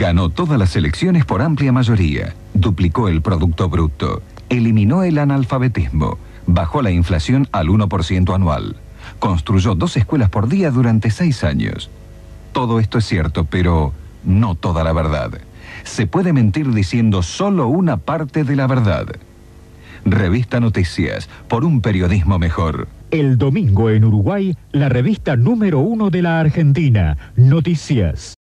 Ganó todas las elecciones por amplia mayoría, duplicó el Producto Bruto, eliminó el analfabetismo, bajó la inflación al 1% anual, construyó dos escuelas por día durante seis años. Todo esto es cierto, pero no toda la verdad. Se puede mentir diciendo solo una parte de la verdad. Revista Noticias, por un periodismo mejor. El domingo en Uruguay, la revista número uno de la Argentina, Noticias.